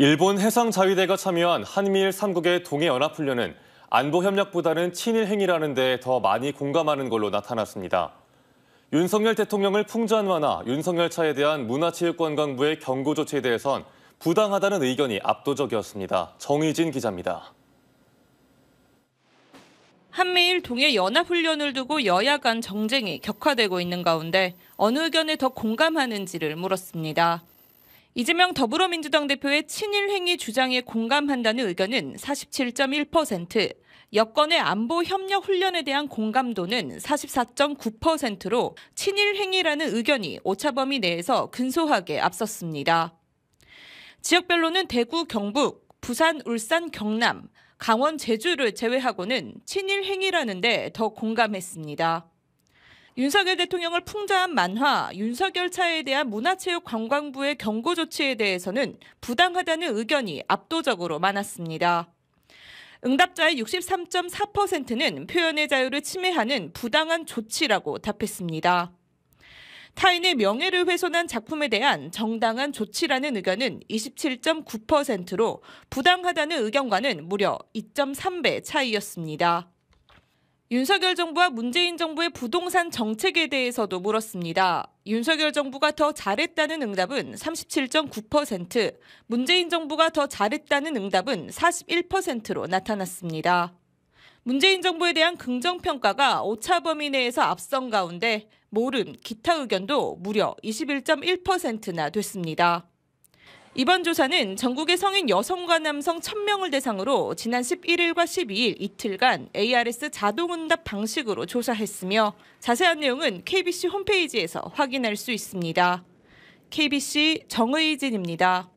일본 해상자위대가 참여한 한미일 3국의 동해연합훈련은 안보협력보다는 친일 행위라는 데 더 많이 공감하는 걸로 나타났습니다. 윤석열 대통령을 풍자한 완화, 윤석열 차에 대한 문화체육관광부의 경고 조치에 대해선 부당하다는 의견이 압도적이었습니다. 정희진 기자입니다. 한미일 동해 연합훈련을 두고 여야 간 정쟁이 격화되고 있는 가운데 어느 의견에 더 공감하는지를 물었습니다. 이재명 더불어민주당 대표의 친일 행위 주장에 공감한다는 의견은 47.1%, 여권의 안보 협력 훈련에 대한 공감도는 44.9%로 친일 행위라는 의견이 오차범위 내에서 근소하게 앞섰습니다. 지역별로는 대구, 경북, 부산, 울산, 경남, 강원, 제주를 제외하고는 친일 행위라는데 더 공감했습니다. 윤석열 대통령을 풍자한 만화, 윤석열 차에 대한 문화체육관광부의 경고 조치에 대해서는 부당하다는 의견이 압도적으로 많았습니다. 응답자의 63.4%는 표현의 자유를 침해하는 부당한 조치라고 답했습니다. 타인의 명예를 훼손한 작품에 대한 정당한 조치라는 의견은 27.9%로 부당하다는 의견과는 무려 2.3배 차이였습니다. 윤석열 정부와 문재인 정부의 부동산 정책에 대해서도 물었습니다. 윤석열 정부가 더 잘했다는 응답은 37.9%, 문재인 정부가 더 잘했다는 응답은 41%로 나타났습니다. 문재인 정부에 대한 긍정평가가 오차 범위 내에서 앞선 가운데 모름, 기타 의견도 무려 21.1%나 됐습니다. 이번 조사는 전국의 성인 여성과 남성 1000명을 대상으로 지난 11일과 12일 이틀간 ARS 자동응답 방식으로 조사했으며 자세한 내용은 KBC 홈페이지에서 확인할 수 있습니다. KBC 정의진입니다.